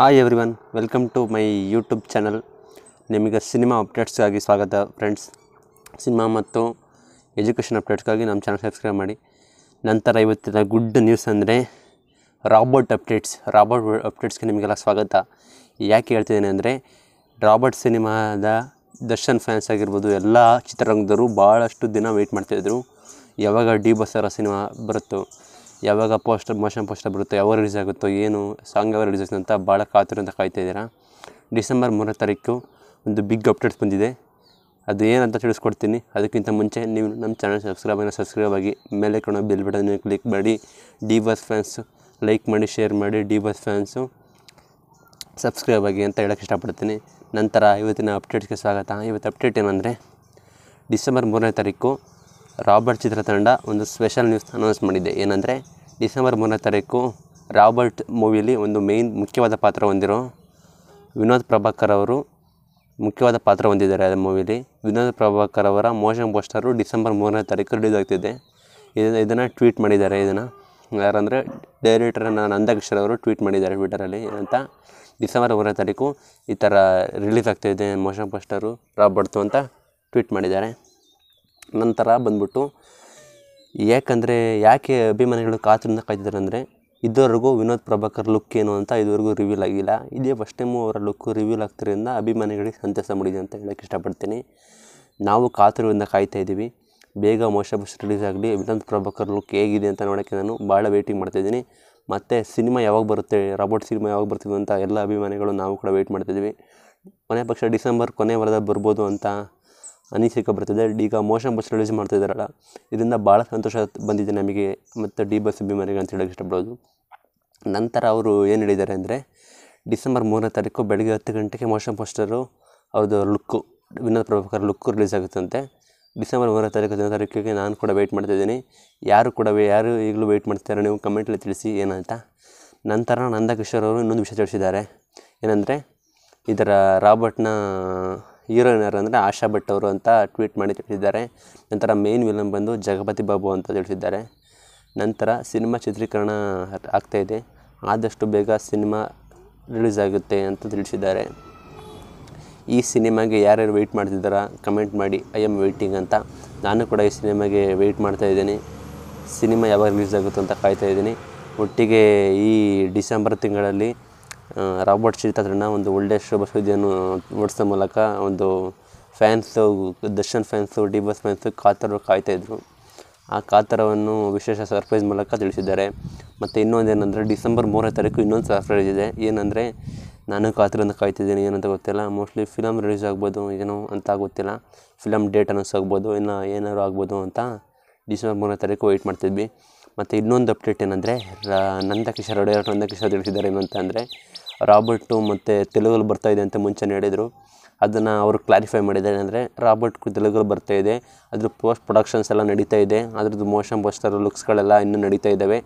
hi everyone welcome to my YouTube channel ನಿಮಗೆ cinema ಅಪ್ಡೇಟ್ಸ್ಗಾಗಿ ಸ್ವಾಗತ ಫ್ರೆಂಡ್ಸ್ ಸಿನಿಮಾ ಮತ್ತು ಎಜುಕೇಷನ್ ಅಪ್ಡೇಟ್ಸ್ಗಾಗಿ ನಮ್ಮ ಚಾನಲ್ ಸಬ್ಸ್ಕ್ರೈಬ್ ಮಾಡಿ ನಂತರ ಇವತ್ತಿನ ಗುಡ್ ನ್ಯೂಸ್ ಅಂದರೆ ರಾಬರ್ಟ್ ಅಪ್ಡೇಟ್ಸ್ ರಾಬರ್ಟ್ ಅಪ್ಡೇಟ್ಸ್ಗೆ ನಿಮಗೆಲ್ಲ ಸ್ವಾಗತ ಯಾಕೆ ಹೇಳ್ತಿದ್ದೇನೆ ಅಂದರೆ ರಾಬರ್ಟ್ ಸಿನಿಮಾದ ದರ್ಶನ್ ಫ್ಯಾನ್ಸ್ ಆಗಿರ್ಬೋದು ಎಲ್ಲ ಚಿತ್ರರಂಗದವರು ಭಾಳಷ್ಟು ದಿನ ವೆಯ್ಟ್ ಮಾಡ್ತಾಯಿದ್ರು ಯಾವಾಗ ಡಿ ಬಸರ ಸಿನಿಮಾ ಬರುತ್ತೋ ಯಾವಾಗ ಪೋಸ್ಟರ್ ಮೋಷನ್ ಪೋಸ್ಟರ್ ಬರುತ್ತೋ ಯಾವಾಗ ರಿಲೀಸ್ ಆಗುತ್ತೋ ಏನು ಸಾಂಗ್ ಯಾವಾಗ ರಿಲೀಸ್ ಆಗುತ್ತೆ ಅಂತ ಭಾಳ ಕಾತುರಂತ ಕಾಯ್ತಾ ಇದ್ದೀರಾ ಡಿಸೆಂಬರ್ ಮೂರನೇ ತಾರೀಕು ಒಂದು ಬಿಗ್ ಅಪ್ಡೇಟ್ಸ್ ಬಂದಿದೆ ಅದು ಏನಂತ ತಿಳಿಸ್ಕೊಡ್ತೀನಿ ಅದಕ್ಕಿಂತ ಮುಂಚೆ ನೀವು ನಮ್ಮ ಚಾನಲ್ ಸಬ್ಸ್ಕ್ರೈಬ್ ಆಗಿ ಸಬ್ಸ್ಕ್ರೈಬ್ ಆಗಿ ಮೇಲೆ ಕಣ ಬಿಲ್ ಬಟನ್ ಕ್ಲಿಕ್ ಮಾಡಿ ಡಿ ಬಸ್ ಫ್ಯಾನ್ಸು ಲೈಕ್ ಮಾಡಿ ಶೇರ್ ಮಾಡಿ ಡಿ ಬಸ್ ಫ್ಯಾನ್ಸು ಸಬ್ಸ್ಕ್ರೈಬ್ ಆಗಿ ಅಂತ ಹೇಳೋಕ್ಕೆ ಇಷ್ಟಪಡ್ತೀನಿ ನಂತರ ಇವತ್ತಿನ ಅಪ್ಡೇಟ್ಸ್ಗೆ ಸ್ವಾಗತ ಇವತ್ತು ಅಪ್ಡೇಟ್ ಏನಂದರೆ ಡಿಸೆಂಬರ್ ಮೂರನೇ ತಾರೀಕು ರಾಬರ್ಟ್ ಚಿತ್ರತಂಡ ಒಂದು ಸ್ಪೆಷಲ್ ನ್ಯೂಸ್ ಅನೌನ್ಸ್ ಮಾಡಿದೆ ಏನಂದರೆ ಡಿಸೆಂಬರ್ ಮೂರನೇ ತಾರೀಕು ರಾಬರ್ಟ್ ಮೂವಿಯಲ್ಲಿ ಒಂದು ಮೇಯ್ನ್ ಮುಖ್ಯವಾದ ಪಾತ್ರ ಹೊಂದಿರೋ ವಿನೋದ್ ಪ್ರಭಾಕರ್ ಅವರು ಮುಖ್ಯವಾದ ಪಾತ್ರ ಹೊಂದಿದ್ದಾರೆ ಆ ಮೂವಿಯಲ್ಲಿ ವಿನೋದ್ ಪ್ರಭಾಕರ್ ಅವರ ಮೋಷನ್ ಪೋಸ್ಟರು ಡಿಸೆಂಬರ್ ಮೂರನೇ ತಾರೀಕು ರಿಲೀಸ್ ಆಗ್ತಿದೆ ಇದನ್ನು ಇದನ್ನು ಟ್ವೀಟ್ ಮಾಡಿದ್ದಾರೆ ಇದನ್ನು ಯಾರಂದರೆ ಡೈರೆಕ್ಟರ್ ನಂದಾಕಿಶೋರ್ ಅವರು ಟ್ವೀಟ್ ಮಾಡಿದ್ದಾರೆ ಟ್ವಿಟರಲ್ಲಿ ಏನಂತ ಡಿಸೆಂಬರ್ ಮೂರನೇ ತಾರೀಕು ಈ ಥರ ರಿಲೀಸ್ ಆಗ್ತಾಯಿದೆ ಮೋಷನ್ ಪೋಸ್ಟರು ರಾಬರ್ಟ್ ಅಂತ ಟ್ವೀಟ್ ಮಾಡಿದ್ದಾರೆ ನಂತರ ಬಂದ್ಬಿಟ್ಟು ಯಾಕಂದರೆ ಯಾಕೆ ಅಭಿಮಾನಿಗಳು ಕಾತರಿಂದ ಕಾಯ್ತಿದ್ದಾರೆ ಅಂದರೆ ಇದುವರೆಗೂ ವಿನೋದ್ ಪ್ರಭಾಕರ್ ಲುಕ್ ಏನು ಅಂತ ಇದುವರೆಗೂ ರಿವೀಲ್ ಆಗಿಲ್ಲ ಇದೇ ಫಸ್ಟ್ ಟೈಮು ಅವರ ಲುಕ್ ರಿವೀಲ್ ಆಗ್ತಿರೋದ್ರಿಂದ ಅಭಿಮಾನಿಗಳಿಗೆ ಸಂತಸ ಮಾಡಿದೆ ಅಂತ ಹೇಳೋಕ್ಕೆ ಇಷ್ಟಪಡ್ತೀನಿ ನಾವು ಕಾತುರದಿಂದ ಕಾಯ್ತಾ ಇದ್ದೀವಿ ಬೇಗ ಮೋಶಬಸ್ ಬಸ್ ರಿಲೀಸ್ ಆಗಲಿ ವಿನೋದ್ ಪ್ರಭಾಕರ್ ಲುಕ್ ಹೇಗಿದೆ ಅಂತ ನೋಡೋಕ್ಕೆ ನಾನು ಭಾಳ ವೆಯ್ಟಿಂಗ್ ಮಾಡ್ತಾಯಿದ್ದೀನಿ ಮತ್ತು ಸಿನಿಮಾ ಯಾವಾಗ ಬರುತ್ತೆ ರಾಬೋಟ್ ಸಿನಿಮಾ ಯಾವಾಗ ಬರ್ತಿದ್ವು ಅಂತ ಎಲ್ಲ ಅಭಿಮಾನಿಗಳು ನಾವು ಕೂಡ ವೆಯ್ಟ್ ಮಾಡ್ತಿದ್ದೀವಿ ಕೊನೆ ಪಕ್ಷ ಡಿಸೆಂಬರ್ ಕೊನೆ ವಾರದಾಗ ಬರ್ಬೋದು ಅಂತ ಅನಿಸಿಕೆ ಬರ್ತದೆ ಈಗ ಮೋಷನ್ ಬಸ್ ರಿಲೀಸ್ ಮಾಡ್ತಿದ್ದಾರಲ್ಲ ಇದರಿಂದ ಭಾಳ ಸಂತೋಷ ಬಂದಿದೆ ನಮಗೆ ಮತ್ತು ಡಿ ಬಸ್ ಅಭಿಮಾನಿಗಳು ಅಂತ ಹೇಳೋಕೆ ಇಷ್ಟಪಡೋದು ನಂತರ ಅವರು ಏನು ಹೇಳಿದ್ದಾರೆ ಅಂದರೆ ಡಿಸೆಂಬರ್ ಮೂರನೇ ತಾರೀಕು ಬೆಳಗ್ಗೆ ಹತ್ತು ಗಂಟೆಗೆ ಮೋಷನ್ ಪೋಸ್ಟರು ಅವ್ರದ್ದು look Vinod Prabhakar look release ಆಗುತ್ತಂತೆ ಡಿಸೆಂಬರ್ ಮೂರನೇ ತಾರೀಕು ಹದಿನೈದು ತಾರೀಕಿಗೆ ನಾನು ಕೂಡ ವೆಯ್ಟ್ ಮಾಡ್ತಿದ್ದೀನಿ ಯಾರು ಕೂಡ ಯಾರು ಈಗಲೂ ವೆಯ್ಟ್ ಮಾಡ್ತಿದ್ದಾರೆ ನೀವು ಕಮೆಂಟಲ್ಲಿ ತಿಳಿಸಿ ಏನಂತ ನಂತರ ನಂದಕಿಶೋರ್ ಅವರು ಇನ್ನೊಂದು ವಿಷಯ ತಿಳಿಸಿದ್ದಾರೆ ಏನಂದರೆ ಇದರ ರಾಬರ್ಟ್ನ ಹೀರೋಯಿನ್ ಯಾರು ಅಂದರೆ ಆಶಾ ಭಟ್ ಅವರು ಅಂತ ಟ್ವೀಟ್ ಮಾಡಿ ತಿಳಿಸಿದ್ದಾರೆ ನಂತರ ಮೇನ್ ವಿಲನ್ ಬಂದು ಜಗಪತಿ ಬಾಬು ಅಂತ ತಿಳಿಸಿದ್ದಾರೆ ನಂತರ ಸಿನಿಮಾ ಚಿತ್ರೀಕರಣ ಆಗ್ತಾಯಿದೆ ಆದಷ್ಟು ಬೇಗ ಸಿನಿಮಾ ರಿಲೀಸ್ ಆಗುತ್ತೆ ಅಂತ ತಿಳಿಸಿದ್ದಾರೆ ಈ ಸಿನಿಮಾಗೆ ಯಾರ್ಯಾರು ವೆಯ್ಟ್ ಮಾಡ್ತಿದ್ದಾರಾ ಕಮೆಂಟ್ ಮಾಡಿ ಐ ಆಮ್ ವೆಯ್ಟಿಂಗ್ ಅಂತ ನಾನು ಕೂಡ ಈ ಸಿನಿಮಾಗೆ ವೆಯ್ಟ್ ಇದ್ದೀನಿ ಸಿನಿಮಾ ಯಾವಾಗ ರಿಲೀಸ್ ಆಗುತ್ತೆ ಅಂತ ಕಾಯ್ತಾ ಒಟ್ಟಿಗೆ ಈ ಡಿಸೆಂಬರ್ ತಿಂಗಳಲ್ಲಿ ರಾಬರ್ಟ್ ಚಿತ್ರಣ ಒಂದು ಒಳ್ಳೆಯ ಶುಭ ಸುದ್ದಿಯನ್ನು ಓಡಿಸೋ ಮೂಲಕ ಒಂದು fans Darshan fans D boss fans ಕಾತರ ಕಾಯ್ತಾಯಿದ್ರು ಆ ಕಾತರವನ್ನು ವಿಶೇಷ ಸರ್ಪ್ರೈಸ್ ಮೂಲಕ ತಿಳಿಸಿದ್ದಾರೆ ಮತ್ತು ಇನ್ನೊಂದು ಏನಂದರೆ ಡಿಸೆಂಬರ್ ಮೂರನೇ ತಾರೀಕು ಇನ್ನೊಂದು ಸರ್ಪ್ರೈಸ್ ಇದೆ ಏನಂದರೆ ನಾನು ಕಾತರನ್ನು ಕಾಯ್ತಿದ್ದೀನಿ ಏನಂತ ಗೊತ್ತಿಲ್ಲ ಮೋಸ್ಟ್ಲಿ ಫಿಲಮ್ ರಿಲೀಸ್ ಆಗ್ಬೋದು ಏನೋ ಅಂತ ಗೊತ್ತಿಲ್ಲ ಫಿಲಮ್ ಡೇಟ್ ಅನೌನ್ಸ್ ಆಗ್ಬೋದು ಇನ್ನು ಏನಾದ್ರು ಆಗ್ಬೋದು ಅಂತ ಡಿಸೆಂಬರ್ ಮೂರನೇ ತಾರೀಕು ವೆಯ್ಟ್ ಮಾಡ್ತಿದ್ವಿ ಮತ್ತು ಇನ್ನೊಂದು ಅಪ್ಡೇಟ್ ಏನಂದರೆ ರಾ ನಂದಕಿಶೋರ್ ಒಡೆಯರ್ ನಂದಕಿಶೋರ್ ತಿಳಿಸಿದ್ದಾರೆ ಏನು ಅಂತ ಅಂದರೆ ರಾಬರ್ಟು ಮತ್ತು ತೆಲುಗಲ್ಲಿ ಬರ್ತಾ ಇದೆ ಅಂತ ಮುಂಚೆ ಹೇಳಿದರು ಅದನ್ನು ಅವರು ಕ್ಲಾರಿಫೈ ಮಾಡಿದ್ದಾರೆ ಅಂದರೆ ರಾಬರ್ಟ್ ತೆಲುಗಲ್ಲಿ ಬರ್ತಾ ಇದೆ ಅದ್ರ ಪೋಸ್ಟ್ ಪ್ರೊಡಕ್ಷನ್ಸ್ ಎಲ್ಲ ನಡೀತಾ ಇದೆ ಅದ್ರದ್ದು ಮೋಷನ್ ಪೋಸ್ಟರ್ ಲುಕ್ಸ್ಗಳೆಲ್ಲ ಇನ್ನೂ ನಡೀತಾ ಇದ್ದಾವೆ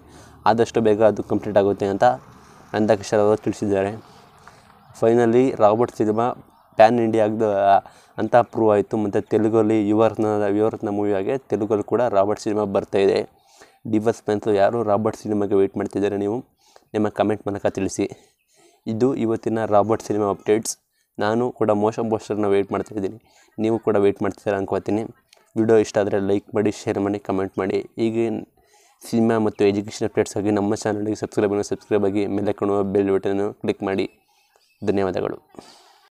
ಆದಷ್ಟು ಬೇಗ ಅದು ಕಂಪ್ಲೀಟ್ ಆಗುತ್ತೆ ಅಂತ ನಂದಕಿಶೋರ್ ಅವರು ತಿಳಿಸಿದ್ದಾರೆ ಫೈನಲಿ ರಾಬರ್ಟ್ ಸಿನಿಮಾ ಪ್ಯಾನ್ ಇಂಡಿಯಾಗ್ದು ಅಂತ ಪ್ರೂವ್ ಆಯಿತು ಮತ್ತು ತೆಲುಗಲ್ಲಿ ಯುವರತ್ನ ಯುವರತ್ನ ಮೂವಿಯಾಗೆ ತೆಲುಗಲ್ಲಿ ಕೂಡ ರಾಬರ್ಟ್ ಸಿನಿಮಾ ಬರ್ತಾಯಿದೆ ಡಿವಸ್ ಫ್ಯಾನ್ಸು ಯಾರು ರಾಬರ್ಟ್ ಸಿನಿಮಾಗೆ ವೆಯ್ಟ್ ಮಾಡ್ತಿದ್ದಾರೆ ನೀವು ನಿಮ್ಮ ಕಮೆಂಟ್ ಮೂಲಕ ತಿಳಿಸಿ ಇದು ಇವತ್ತಿನ ರಾಬರ್ಟ್ ಸಿನಿಮಾ ಅಪ್ಡೇಟ್ಸ್ ನಾನು ಕೂಡ ಮೋಷನ್ ಪೋಸ್ಟರ್ನ ವೆಯ್ಟ್ ಮಾಡ್ತಾಯಿದ್ದೀನಿ ನೀವು ಕೂಡ ವೆಯ್ಟ್ ಮಾಡ್ತಿದ್ದೀರಾ ಅನ್ಕೋತೀನಿ ವಿಡಿಯೋ ಇಷ್ಟ ಆದರೆ ಲೈಕ್ ಮಾಡಿ ಶೇರ್ ಮಾಡಿ ಕಮೆಂಟ್ ಮಾಡಿ ಈಗ ಸಿನಿಮಾ ಮತ್ತು ಎಜುಕೇಷನ್ ಆಗಿ ನಮ್ಮ ಚಾನಲ್ಗೆ ಸಬ್ಸ್ಕ್ರೈಬನ್ನು ಸಬ್ಸ್ಕ್ರೈಬ್ ಆಗಿ ಮೇಲೆ ಕಾಣುವ ಬೆಲ್ ಬಟನ್ನು ಕ್ಲಿಕ್ ಮಾಡಿ ಧನ್ಯವಾದಗಳು